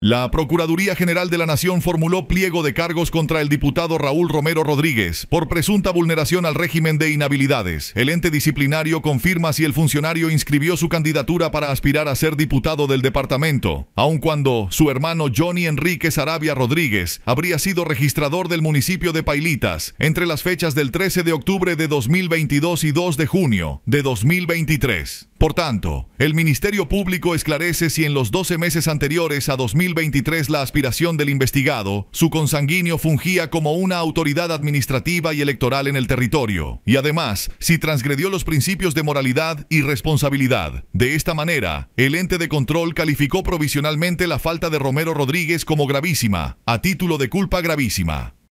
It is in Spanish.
La Procuraduría General de la Nación formuló pliego de cargos contra el diputado Raúl Romero Rodríguez por presunta vulneración al régimen de inhabilidades. El ente disciplinario confirma si el funcionario inscribió su candidatura para aspirar a ser diputado del departamento, aun cuando su hermano Johnny Enrique Sarabia Rodríguez habría sido registrador del municipio de Pailitas entre las fechas del 13 de octubre de 2022 y 2 de junio de 2023. Por tanto, el Ministerio Público esclarece si en los 12 meses anteriores a 2000 2023 la aspiración del investigado, su consanguíneo fungía como una autoridad administrativa y electoral en el territorio, y además, si transgredió los principios de moralidad y responsabilidad. De esta manera, el ente de control calificó provisionalmente la falta de Romero Rodríguez como gravísima, a título de culpa gravísima.